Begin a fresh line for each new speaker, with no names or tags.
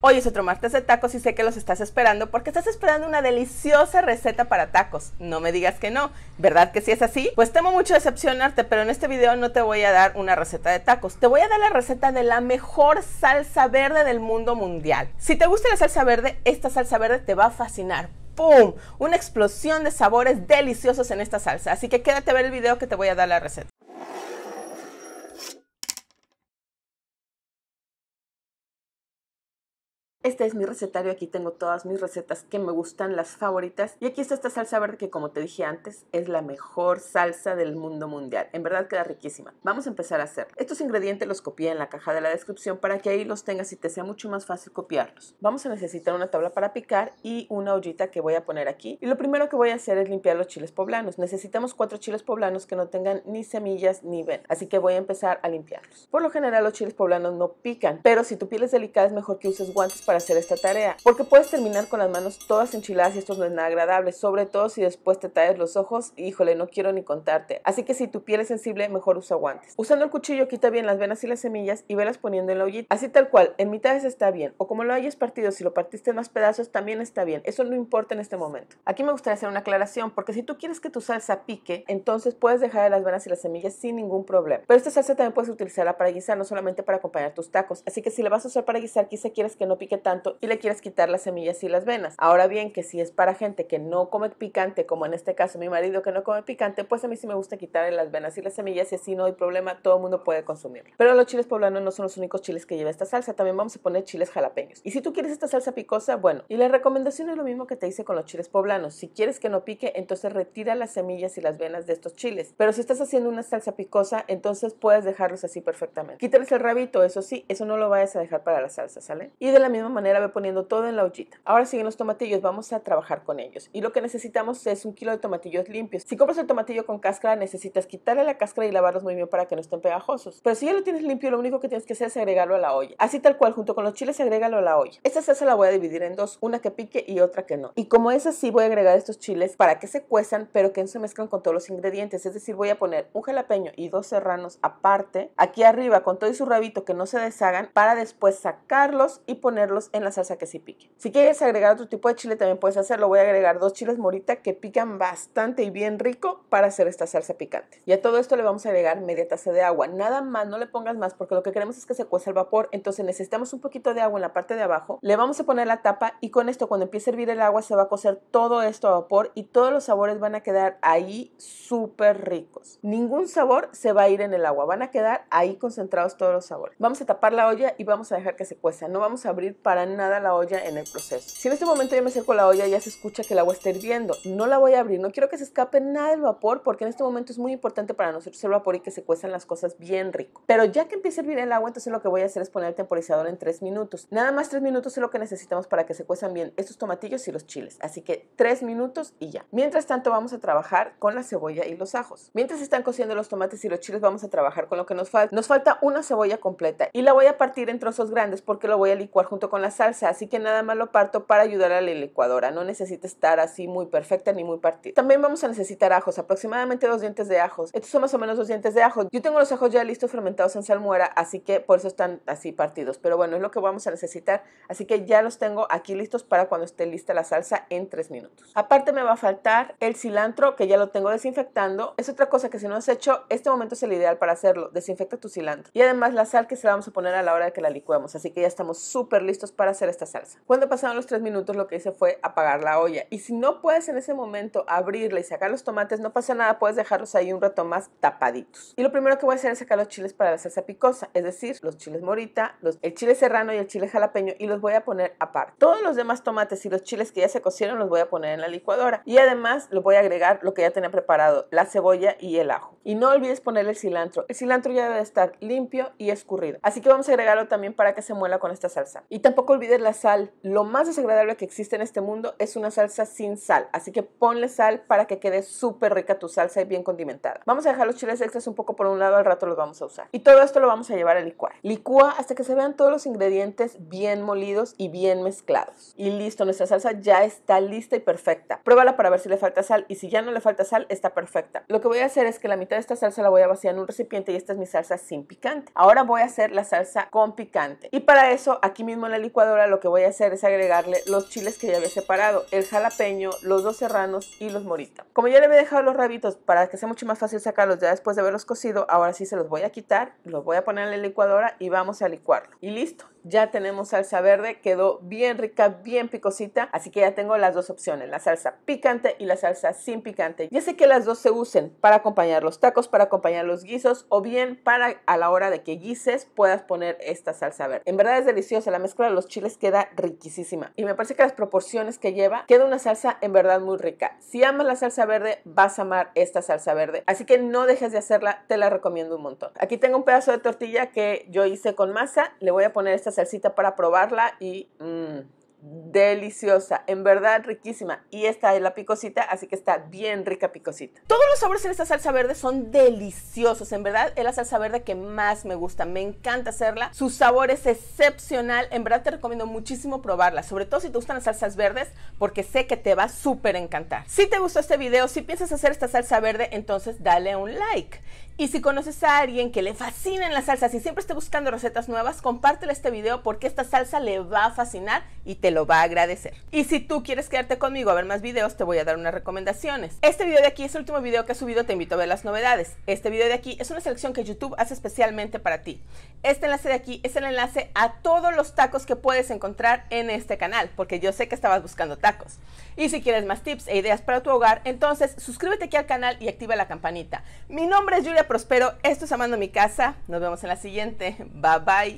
Hoy es otro martes de tacos y sé que los estás esperando porque estás esperando una deliciosa receta para tacos. No me digas que no, ¿verdad que si sí es así? Pues temo mucho decepcionarte, pero en este video no te voy a dar una receta de tacos. Te voy a dar la receta de la mejor salsa verde del mundo mundial. Si te gusta la salsa verde, esta salsa verde te va a fascinar ¡pum! Una explosión de sabores deliciosos en esta salsa. Así que quédate a ver el video que te voy a dar la receta. Este es mi recetario, aquí tengo todas mis recetas que me gustan, las favoritas. Y aquí está esta salsa verde que como te dije antes, es la mejor salsa del mundo mundial. En verdad queda riquísima. Vamos a empezar a hacer Estos ingredientes los copié en la caja de la descripción para que ahí los tengas y te sea mucho más fácil copiarlos. Vamos a necesitar una tabla para picar y una ollita que voy a poner aquí. Y lo primero que voy a hacer es limpiar los chiles poblanos. Necesitamos cuatro chiles poblanos que no tengan ni semillas ni ven. Así que voy a empezar a limpiarlos. Por lo general los chiles poblanos no pican, pero si tu piel es delicada es mejor que uses guantes para hacer esta tarea, porque puedes terminar con las manos todas enchiladas y esto no es nada agradable, sobre todo si después te traes los ojos híjole, no quiero ni contarte. Así que si tu piel es sensible, mejor usa guantes. Usando el cuchillo, quita bien las venas y las semillas y velas poniendo en la ollita. Así tal cual, en mitades está bien, o como lo hayas partido, si lo partiste en más pedazos, también está bien. Eso no importa en este momento. Aquí me gustaría hacer una aclaración, porque si tú quieres que tu salsa pique, entonces puedes dejar las venas y las semillas sin ningún problema. Pero esta salsa también puedes utilizarla para guisar, no solamente para acompañar tus tacos. Así que si la vas a usar para guisar, quizá quieres que no pique tanto y le quieres quitar las semillas y las venas. Ahora bien, que si es para gente que no come picante, como en este caso mi marido que no come picante, pues a mí sí me gusta quitarle las venas y las semillas y así no hay problema, todo el mundo puede consumirlo. Pero los chiles poblanos no son los únicos chiles que lleva esta salsa, también vamos a poner chiles jalapeños. Y si tú quieres esta salsa picosa, bueno, y la recomendación es lo mismo que te hice con los chiles poblanos. Si quieres que no pique, entonces retira las semillas y las venas de estos chiles. Pero si estás haciendo una salsa picosa, entonces puedes dejarlos así perfectamente. Quítales el rabito, eso sí, eso no lo vayas a dejar para la salsa, ¿sale? Y de la misma manera ve poniendo todo en la ollita. Ahora siguen los tomatillos, vamos a trabajar con ellos. Y lo que necesitamos es un kilo de tomatillos limpios. Si compras el tomatillo con cáscara, necesitas quitarle la cáscara y lavarlos muy bien para que no estén pegajosos. Pero si ya lo tienes limpio, lo único que tienes que hacer es agregarlo a la olla. Así tal cual, junto con los chiles, agrégalo a la olla. Esta salsa la voy a dividir en dos, una que pique y otra que no. Y como es así, voy a agregar estos chiles para que se cuezan, pero que no se mezclen con todos los ingredientes. Es decir, voy a poner un jalapeño y dos serranos aparte, aquí arriba, con todo y su rabito, que no se deshagan, para después sacarlos y ponerlos en la salsa que se pique. Si quieres agregar otro tipo de chile también puedes hacerlo. Voy a agregar dos chiles morita que pican bastante y bien rico para hacer esta salsa picante. Y a todo esto le vamos a agregar media taza de agua. Nada más, no le pongas más porque lo que queremos es que se cueza el vapor. Entonces necesitamos un poquito de agua en la parte de abajo. Le vamos a poner la tapa y con esto cuando empiece a hervir el agua se va a cocer todo esto a vapor y todos los sabores van a quedar ahí súper ricos. Ningún sabor se va a ir en el agua. Van a quedar ahí concentrados todos los sabores. Vamos a tapar la olla y vamos a dejar que se cueza. No vamos a abrir para nada la olla en el proceso. Si en este momento ya me acerco a la olla, ya se escucha que el agua está hirviendo. No la voy a abrir, no quiero que se escape nada del vapor porque en este momento es muy importante para nosotros el vapor y que se cuezan las cosas bien rico. Pero ya que empiece a hervir el agua, entonces lo que voy a hacer es poner el temporizador en 3 minutos. Nada más 3 minutos es lo que necesitamos para que se cuezan bien estos tomatillos y los chiles. Así que 3 minutos y ya. Mientras tanto vamos a trabajar con la cebolla y los ajos. Mientras están cociendo los tomates y los chiles vamos a trabajar con lo que nos falta. Nos falta una cebolla completa y la voy a partir en trozos grandes porque lo voy a licuar junto con la salsa, así que nada más lo parto para ayudar a la licuadora. No necesita estar así muy perfecta ni muy partida. También vamos a necesitar ajos, aproximadamente dos dientes de ajos. Estos son más o menos dos dientes de ajos. Yo tengo los ajos ya listos fermentados en salmuera, así que por eso están así partidos. Pero bueno, es lo que vamos a necesitar. Así que ya los tengo aquí listos para cuando esté lista la salsa en tres minutos. Aparte me va a faltar el cilantro, que ya lo tengo desinfectando. Es otra cosa que si no has hecho, este momento es el ideal para hacerlo. Desinfecta tu cilantro. Y además la sal que se la vamos a poner a la hora de que la licuemos. Así que ya estamos súper listos para hacer esta salsa. Cuando pasaron los 3 minutos lo que hice fue apagar la olla y si no puedes en ese momento abrirla y sacar los tomates no pasa nada, puedes dejarlos ahí un rato más tapaditos. Y lo primero que voy a hacer es sacar los chiles para la salsa picosa, es decir, los chiles morita, los, el chile serrano y el chile jalapeño y los voy a poner aparte. Todos los demás tomates y los chiles que ya se cocieron los voy a poner en la licuadora y además les voy a agregar lo que ya tenía preparado, la cebolla y el ajo. Y no olvides poner el cilantro. El cilantro ya debe estar limpio y escurrido. Así que vamos a agregarlo también para que se muela con esta salsa. Y poco olvides la sal. Lo más desagradable que existe en este mundo es una salsa sin sal. Así que ponle sal para que quede súper rica tu salsa y bien condimentada. Vamos a dejar los chiles extras un poco por un lado, al rato los vamos a usar. Y todo esto lo vamos a llevar a licuar. Licúa hasta que se vean todos los ingredientes bien molidos y bien mezclados. Y listo, nuestra salsa ya está lista y perfecta. Pruébala para ver si le falta sal y si ya no le falta sal, está perfecta. Lo que voy a hacer es que la mitad de esta salsa la voy a vaciar en un recipiente y esta es mi salsa sin picante. Ahora voy a hacer la salsa con picante. Y para eso, aquí mismo en la licuadora lo que voy a hacer es agregarle los chiles que ya había separado, el jalapeño, los dos serranos y los morita. Como ya le había dejado los rabitos para que sea mucho más fácil sacarlos ya después de haberlos cocido, ahora sí se los voy a quitar, los voy a poner en la licuadora y vamos a licuarlo. Y listo, ya tenemos salsa verde, quedó bien rica, bien picosita, así que ya tengo las dos opciones, la salsa picante y la salsa sin picante. Ya sé que las dos se usen para acompañar los tacos, para acompañar los guisos o bien para a la hora de que guises puedas poner esta salsa verde. En verdad es deliciosa, la mezcla de los chiles queda riquísima y me parece que las proporciones que lleva queda una salsa en verdad muy rica. Si amas la salsa verde, vas a amar esta salsa verde, así que no dejes de hacerla, te la recomiendo un montón. Aquí tengo un pedazo de tortilla que yo hice con masa, le voy a poner esta salsita para probarla y mmm, deliciosa, en verdad riquísima. Y esta es la picosita, así que está bien rica picosita. Todos los sabores en esta salsa verde son deliciosos, en verdad es la salsa verde que más me gusta, me encanta hacerla. Su sabor es excepcional, en verdad te recomiendo muchísimo probarla, sobre todo si te gustan las salsas verdes, porque sé que te va a súper encantar. Si te gustó este video, si piensas hacer esta salsa verde, entonces dale un like. Y si conoces a alguien que le en las salsas y siempre esté buscando recetas nuevas, compártele este video porque esta salsa le va a fascinar y te lo va a agradecer. Y si tú quieres quedarte conmigo a ver más videos, te voy a dar unas recomendaciones. Este video de aquí es el último video que he subido, te invito a ver las novedades. Este video de aquí es una selección que YouTube hace especialmente para ti. Este enlace de aquí es el enlace a todos los tacos que puedes encontrar en este canal, porque yo sé que estabas buscando tacos. Y si quieres más tips e ideas para tu hogar, entonces suscríbete aquí al canal y activa la campanita. Mi nombre es Julia Prospero. Esto es Amando mi casa. Nos vemos en la siguiente. Bye bye.